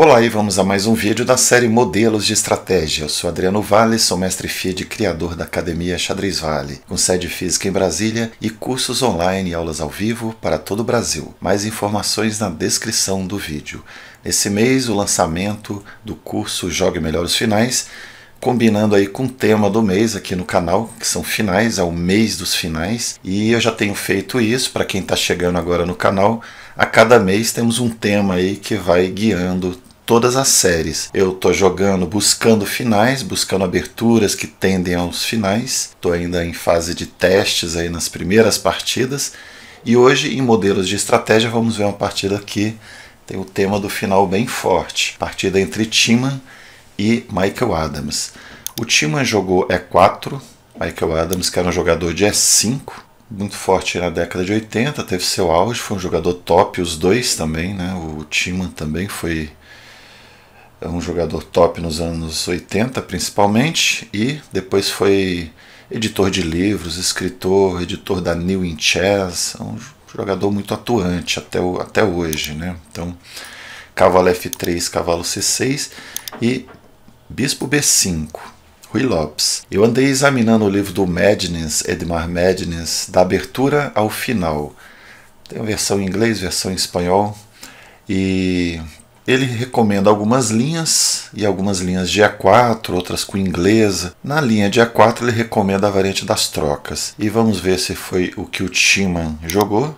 Olá e vamos a mais um vídeo da série Modelos de Estratégia. Eu sou Adriano Vale, sou mestre FIED, criador da Academia Xadrez Vale, com sede física em Brasília e cursos online e aulas ao vivo para todo o Brasil. Mais informações na descrição do vídeo. Nesse mês, o lançamento do curso Jogue Melhor os Finais, combinando aí com o tema do mês aqui no canal, que são finais, é o mês dos finais. E eu já tenho feito isso para quem está chegando agora no canal. A cada mês temos um tema aí que vai guiando todas as séries. Eu tô jogando buscando finais, buscando aberturas que tendem aos finais. Tô ainda em fase de testes aí nas primeiras partidas. E hoje em modelos de estratégia vamos ver uma partida que tem o tema do final bem forte. Partida entre Timan e Michael Adams. O Timan jogou E4, é Michael Adams que era um jogador de E5, é muito forte na década de 80, teve seu auge, foi um jogador top, os dois também, né? O Timan também foi é um jogador top nos anos 80 principalmente, e depois foi editor de livros, escritor, editor da New In Chess, é um jogador muito atuante até, o, até hoje. Né? Então, cavalo F3, cavalo C6 e bispo B5. Rui Lopes. Eu andei examinando o livro do Madness, Edmar Madness, da abertura ao final. Tem a versão em inglês, versão em espanhol. E ele recomenda algumas linhas e algumas linhas de A4, outras com inglesa. Na linha de A4 ele recomenda a variante das trocas. E vamos ver se foi o que o Timan jogou.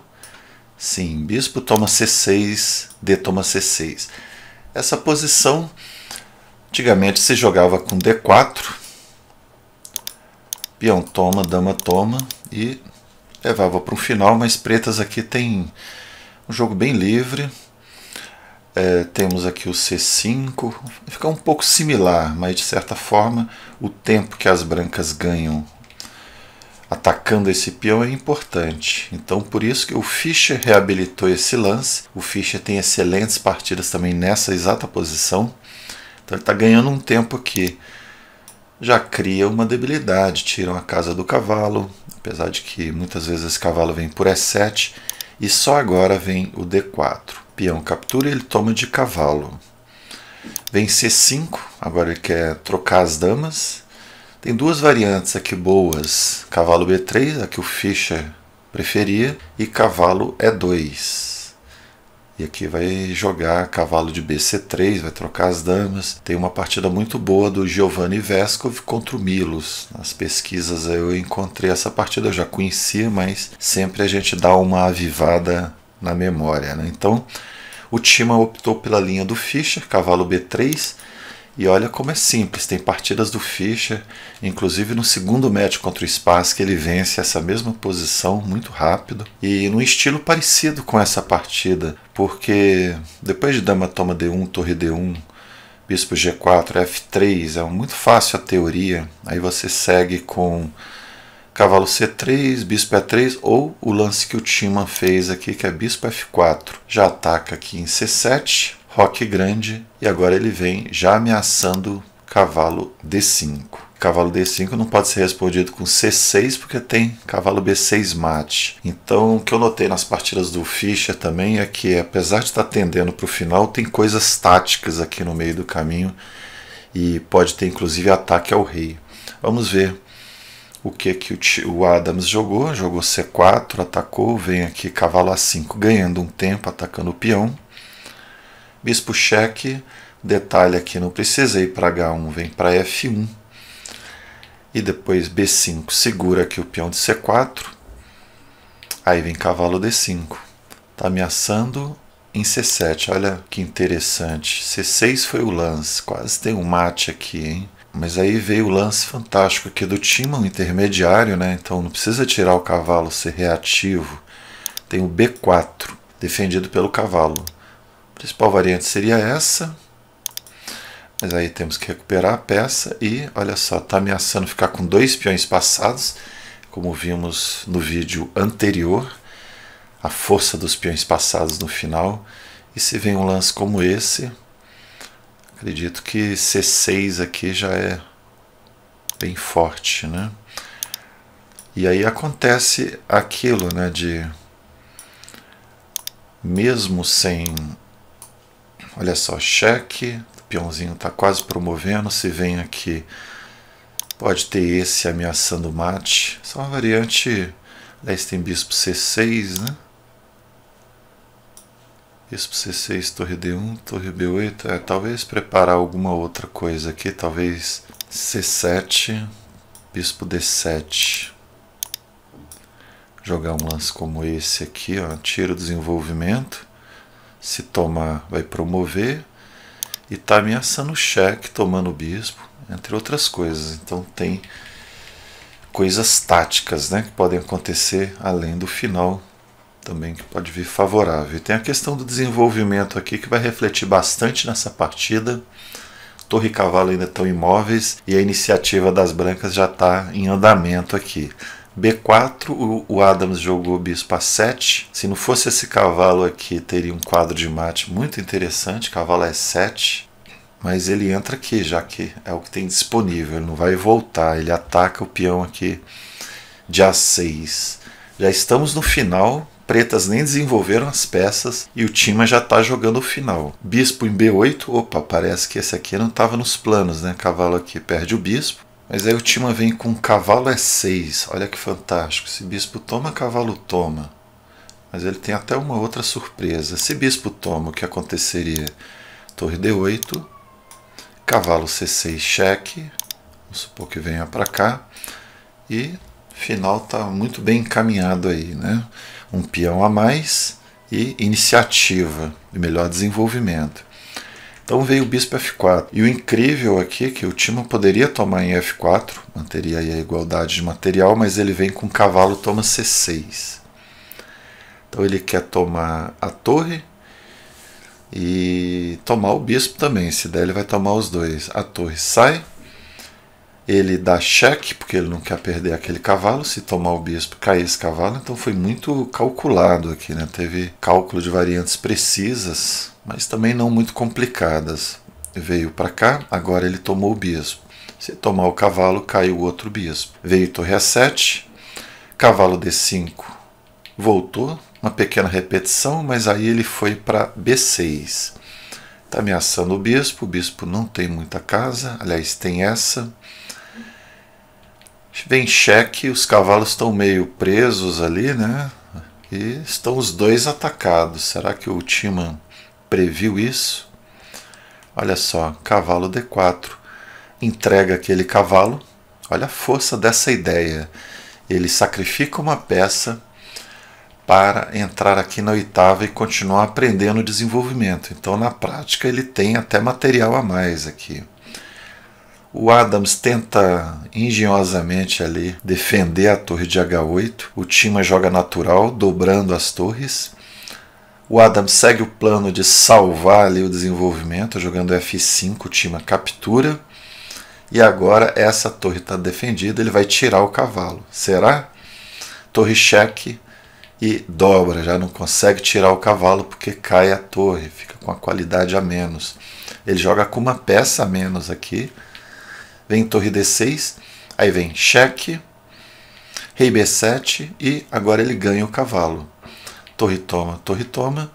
Sim, bispo toma C6, D toma C6. Essa posição antigamente se jogava com D4. Peão toma, dama toma e levava para um final, mas pretas aqui tem um jogo bem livre é, temos aqui o C5, fica um pouco similar, mas de certa forma o tempo que as brancas ganham atacando esse peão é importante. Então por isso que o Fischer reabilitou esse lance. O Fischer tem excelentes partidas também nessa exata posição. Então ele está ganhando um tempo aqui. Já cria uma debilidade, tiram a casa do cavalo, apesar de que muitas vezes esse cavalo vem por E7 e só agora vem o D4 peão captura, ele toma de cavalo. Vem C5, agora ele quer trocar as damas. Tem duas variantes aqui boas, cavalo B3, a que o Fischer preferia, e cavalo E2. E aqui vai jogar cavalo de BC3, vai trocar as damas. Tem uma partida muito boa do Giovanni Vescov contra o Milos. Nas pesquisas eu encontrei essa partida, eu já conhecia, mas sempre a gente dá uma avivada na memória. Né? Então, o Timan optou pela linha do Fischer, cavalo B3, e olha como é simples, tem partidas do Fischer, inclusive no segundo match contra o Spaz, que ele vence essa mesma posição muito rápido e num estilo parecido com essa partida, porque depois de dama toma D1, torre D1, bispo G4, F3, é muito fácil a teoria, aí você segue com cavalo C3, bispo E3 ou o lance que o Timan fez aqui, que é bispo F4. Já ataca aqui em C7, roque grande e agora ele vem já ameaçando cavalo D5. Cavalo D5 não pode ser respondido com C6 porque tem cavalo B6 mate. Então, o que eu notei nas partidas do Fischer também é que, apesar de estar tendendo para o final, tem coisas táticas aqui no meio do caminho e pode ter inclusive ataque ao rei. Vamos ver o que que o, o Adams jogou. Jogou C4, atacou, vem aqui cavalo A5, ganhando um tempo, atacando o peão. Bispo cheque, detalhe aqui não precisei para H1, vem para F1. E depois B5, segura aqui o peão de C4. Aí vem cavalo D5. Está ameaçando em C7. Olha que interessante. C6 foi o lance. Quase tem um mate aqui, hein? Mas aí veio o lance fantástico aqui do timão intermediário, né? Então não precisa tirar o cavalo, ser reativo. Tem o B4, defendido pelo cavalo. A principal variante seria essa. Mas aí temos que recuperar a peça e, olha só, está ameaçando ficar com dois peões passados, como vimos no vídeo anterior, a força dos peões passados no final. E se vem um lance como esse, Acredito que C6 aqui já é bem forte, né? E aí acontece aquilo, né, de mesmo sem olha só, cheque, o peãozinho está quase promovendo, se vem aqui pode ter esse ameaçando o mate. Só uma variante 10 tem bispo C6, né? bispo C6, torre D1, torre B8. É, talvez preparar alguma outra coisa aqui. Talvez C7, bispo D7. Jogar um lance como esse aqui, ó. Tira o desenvolvimento. Se tomar, vai promover. E tá ameaçando o cheque, tomando o bispo, entre outras coisas. Então tem coisas táticas né, que podem acontecer além do final também que pode vir favorável. E tem a questão do desenvolvimento aqui que vai refletir bastante nessa partida. Torre e Cavalo ainda estão imóveis e a iniciativa das brancas já está em andamento aqui. B4, o Adams jogou bispo A7. Se não fosse esse cavalo aqui, teria um quadro de mate muito interessante. Cavalo é 7 Mas ele entra aqui, já que é o que tem disponível. Ele não vai voltar. Ele ataca o peão aqui de A6. Já estamos no final pretas nem desenvolveram as peças e o Tima já tá jogando o final. Bispo em B8, opa, parece que esse aqui não estava nos planos, né? Cavalo aqui perde o bispo. Mas aí o Tima vem com cavalo é E6. Olha que fantástico. Se bispo toma, cavalo toma. Mas ele tem até uma outra surpresa. Se bispo toma, o que aconteceria? Torre D8, cavalo C6 cheque. Vamos supor que venha para cá. E final tá muito bem encaminhado aí, né? um peão a mais e iniciativa e melhor desenvolvimento. Então veio o bispo F4. E o incrível aqui é que o Timo poderia tomar em F4, manteria aí a igualdade de material, mas ele vem com cavalo toma C6. Então ele quer tomar a torre e tomar o bispo também. Se der, ele vai tomar os dois. A torre sai, ele dá cheque, porque ele não quer perder aquele cavalo. Se tomar o bispo, cai esse cavalo. Então foi muito calculado aqui, né? Teve cálculo de variantes precisas, mas também não muito complicadas. Veio para cá, agora ele tomou o bispo. Se tomar o cavalo, cai o outro bispo. Veio torre A7, cavalo D5 voltou, uma pequena repetição, mas aí ele foi para B6. Está ameaçando o bispo, o bispo não tem muita casa, aliás, tem essa vem cheque, os cavalos estão meio presos ali, né? E estão os dois atacados. Será que o Timan previu isso? Olha só, cavalo D4. Entrega aquele cavalo. Olha a força dessa ideia. Ele sacrifica uma peça para entrar aqui na oitava e continuar aprendendo o desenvolvimento. Então, na prática, ele tem até material a mais aqui. O Adams tenta engenhosamente ali defender a torre de H8. O Tima joga natural, dobrando as torres. O Adams segue o plano de salvar ali o desenvolvimento, jogando F5, o Tima captura. E agora essa torre está defendida, ele vai tirar o cavalo. Será? Torre cheque e dobra, já não consegue tirar o cavalo porque cai a torre, fica com a qualidade a menos. Ele joga com uma peça a menos aqui, vem torre d6, aí vem cheque, rei b7 e agora ele ganha o cavalo. Torre toma, torre toma.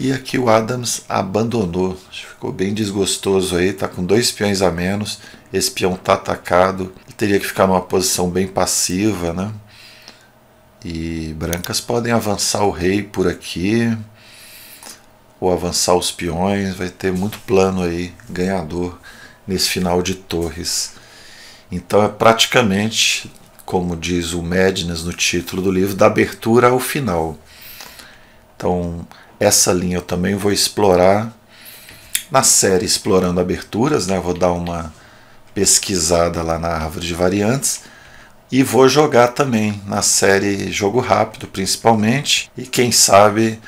E aqui o Adams abandonou, ficou bem desgostoso aí, tá com dois peões a menos, esse peão tá atacado, teria que ficar numa posição bem passiva, né? E brancas podem avançar o rei por aqui, ou avançar os peões, vai ter muito plano aí, ganhador nesse final de Torres. Então é praticamente, como diz o Madness no título do livro, da abertura ao final. Então, essa linha eu também vou explorar na série Explorando Aberturas, né? vou dar uma pesquisada lá na árvore de variantes e vou jogar também na série Jogo Rápido, principalmente, e quem sabe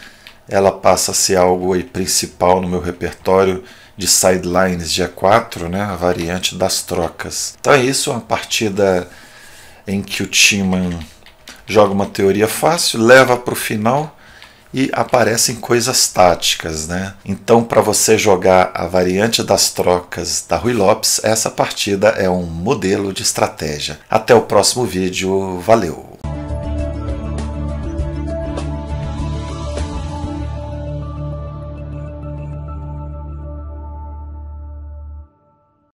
ela passa a ser algo principal no meu repertório de sidelines dia 4, né, a variante das trocas. Então é isso, uma partida em que o Timan joga uma teoria fácil, leva para o final e aparecem coisas táticas, né? Então, para você jogar a variante das trocas da Rui Lopes, essa partida é um modelo de estratégia. Até o próximo vídeo, valeu!